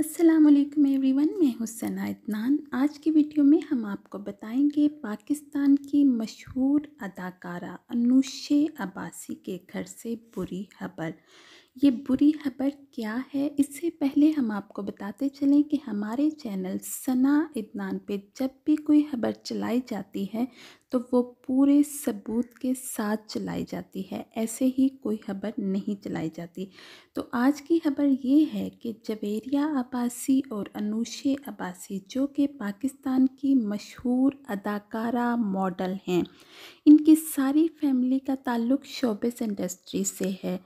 अस्सलाम वालेकुम एवरीवन मैं हुसैना इतनान आज की वीडियो में हम आपको बताएंगे पाकिस्तान की मशहूर अदाकारा अनुशे अब्बासी के घर से बुरी खबर ये बुरी खबर क्या है इससे पहले हम आपको बताते चलें कि हमारे चैनल सना इदनान पे जब भी कोई खबर चलाई जाती है तो वो पूरे सबूत के साथ चलाई जाती है ऐसे ही कोई खबर नहीं चलाई जाती तो आज की खबर ये है कि जवेरिया अब्बासी और अनूशे अब्बासी जो कि पाकिस्तान की मशहूर अदाकारा मॉडल हैं इनकी सारी फैमिली का ताल्लुक़ शोबिस इंडस्ट्री से है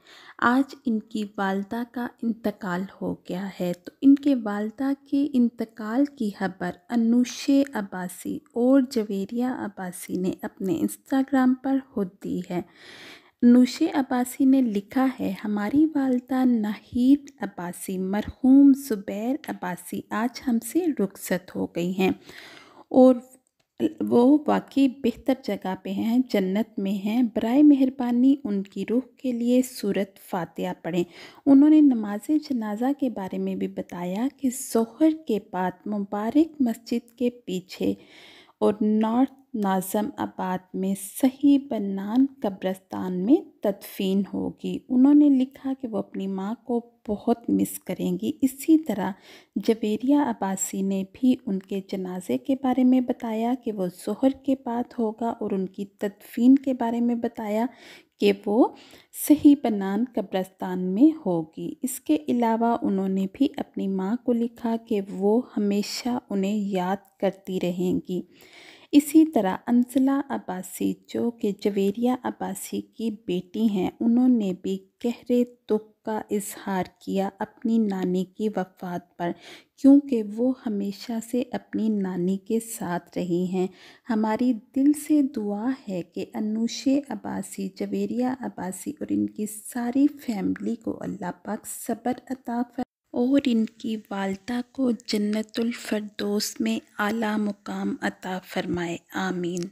आज इन इनकी वालदा का इंतकाल हो गया है तो इनके वालदा के इंतकाल की खबर अनुशे अब्बासी और जवेरिया अब्बासी ने अपने इंस्टाग्राम पर खुद दी है नुशे अब्बासी ने लिखा है हमारी वालदा नाहिद अब्बासी मरहूम ज़ुबैर अब्बासी आज हमसे रुखसत हो गई हैं और वो वाकई बेहतर जगह पे हैं जन्नत में हैं बरए मेहरबानी उनकी रूह के लिए सूरत फातिया पढ़ें उन्होंने नमाज जनाजा के बारे में भी बताया कि जहर के बाद मुबारक मस्जिद के पीछे और नॉर्थ नाजम आबाद में सही बन्नान कब्रस्तान में तदफीन होगी उन्होंने लिखा कि वो अपनी माँ को बहुत मिस करेंगी इसी तरह जवेरिया अब्बासी ने भी उनके जनाजे के बारे में बताया कि वो जहर के बाद होगा और उनकी तदफीन के बारे में बताया कि वो सही बनान कब्रस्तान में होगी इसके अलावा उन्होंने भी अपनी माँ को लिखा कि वो हमेशा उन्हें याद करती रहेंगी इसी तरह अंसला अब्बासी जो कि जवेरिया अब्बासी की बेटी हैं उन्होंने भी गहरे दुख का इजहार किया अपनी नानी की वफ़ात पर क्योंकि वो हमेशा से अपनी नानी के साथ रही हैं हमारी दिल से दुआ है कि अनुशे अब्बासी जवेरिया अब्बासी और इनकी सारी फैमिली को अल्लाह पाक सब्र अता और इनकी वालदा को जन्नतुल फरदोस में आला मुकाम अता फ़रमाए आमीन